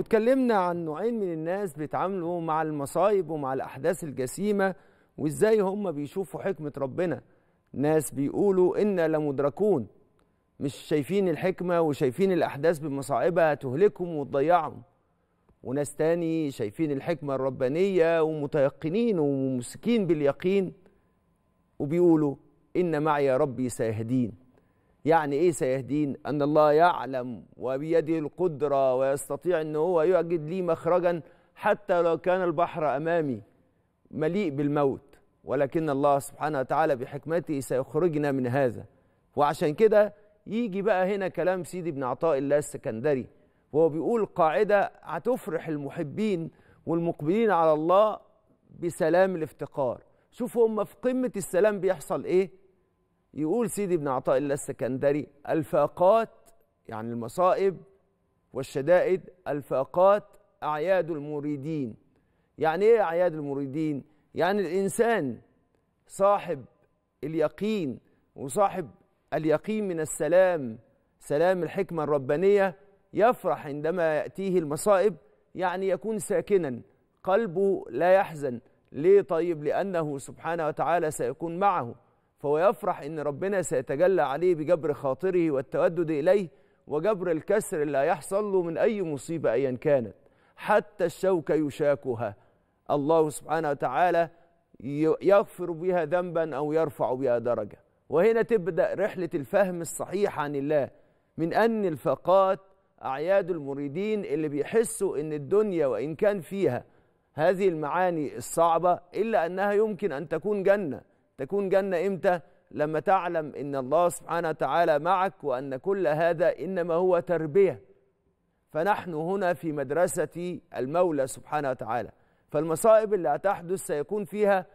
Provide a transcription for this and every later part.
وتكلمنا عن نوعين من الناس بيتعاملوا مع المصايب ومع الأحداث الجسيمة وإزاي هم بيشوفوا حكمة ربنا ناس بيقولوا إنا لمدركون مش شايفين الحكمة وشايفين الأحداث بمصاعبها تهلكهم وتضيعهم وناس تاني شايفين الحكمة الربانية ومتيقنين وممسكين باليقين وبيقولوا إن معي ربي سيهدين يعني ايه سيهدين ان الله يعلم وبيده القدره ويستطيع ان هو يجد لي مخرجا حتى لو كان البحر امامي مليء بالموت ولكن الله سبحانه وتعالى بحكمته سيخرجنا من هذا وعشان كده يجي بقى هنا كلام سيدي ابن عطاء الله السكندري وهو بيقول قاعده هتفرح المحبين والمقبلين على الله بسلام الافتقار شوف هم في قمه السلام بيحصل ايه يقول سيدي بن عطاء الله السكندري الفاقات يعني المصائب والشدائد الفاقات أعياد المريدين يعني إيه أعياد المريدين؟ يعني الإنسان صاحب اليقين وصاحب اليقين من السلام سلام الحكمة الربانية يفرح عندما يأتيه المصائب يعني يكون ساكنا قلبه لا يحزن ليه طيب لأنه سبحانه وتعالى سيكون معه فهو يفرح ان ربنا سيتجلى عليه بجبر خاطره والتودد اليه وجبر الكسر اللي هيحصل له من اي مصيبه ايا كانت حتى الشوكه يشاكها الله سبحانه وتعالى يغفر بها ذنبا او يرفع بها درجه وهنا تبدا رحله الفهم الصحيح عن الله من ان الفاقات اعياد المريدين اللي بيحسوا ان الدنيا وان كان فيها هذه المعاني الصعبه الا انها يمكن ان تكون جنه تكون جنة إمتى؟ لما تعلم إن الله سبحانه وتعالى معك وأن كل هذا إنما هو تربية فنحن هنا في مدرسة المولى سبحانه وتعالى فالمصائب اللي هتحدث سيكون فيها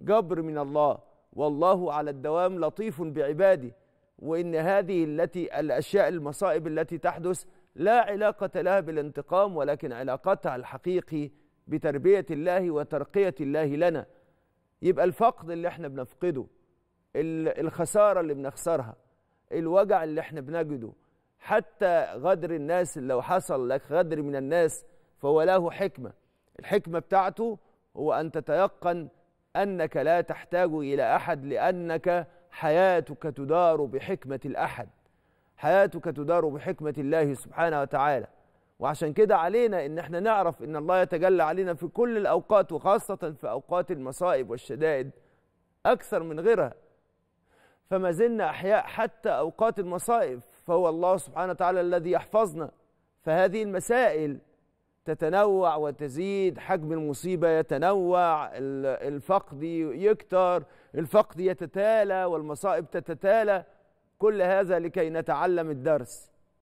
جبر من الله والله على الدوام لطيف بعباده وإن هذه التي الأشياء المصائب التي تحدث لا علاقة لها بالانتقام ولكن علاقتها الحقيقي بتربية الله وترقية الله لنا يبقى الفقد اللي احنا بنفقده الخسارة اللي بنخسرها الوجع اللي احنا بنجده حتى غدر الناس لو حصل لك غدر من الناس فهو له حكمة الحكمة بتاعته هو أن تتيقن أنك لا تحتاج إلى أحد لأنك حياتك تدار بحكمة الأحد حياتك تدار بحكمة الله سبحانه وتعالى وعشان كده علينا ان احنا نعرف ان الله يتجلى علينا في كل الاوقات وخاصه في اوقات المصائب والشدائد اكثر من غيرها فما زلنا احياء حتى اوقات المصائب فهو الله سبحانه وتعالى الذي يحفظنا فهذه المسائل تتنوع وتزيد حجم المصيبة يتنوع الفقد يكتر الفقد يتتالى والمصائب تتتالى كل هذا لكي نتعلم الدرس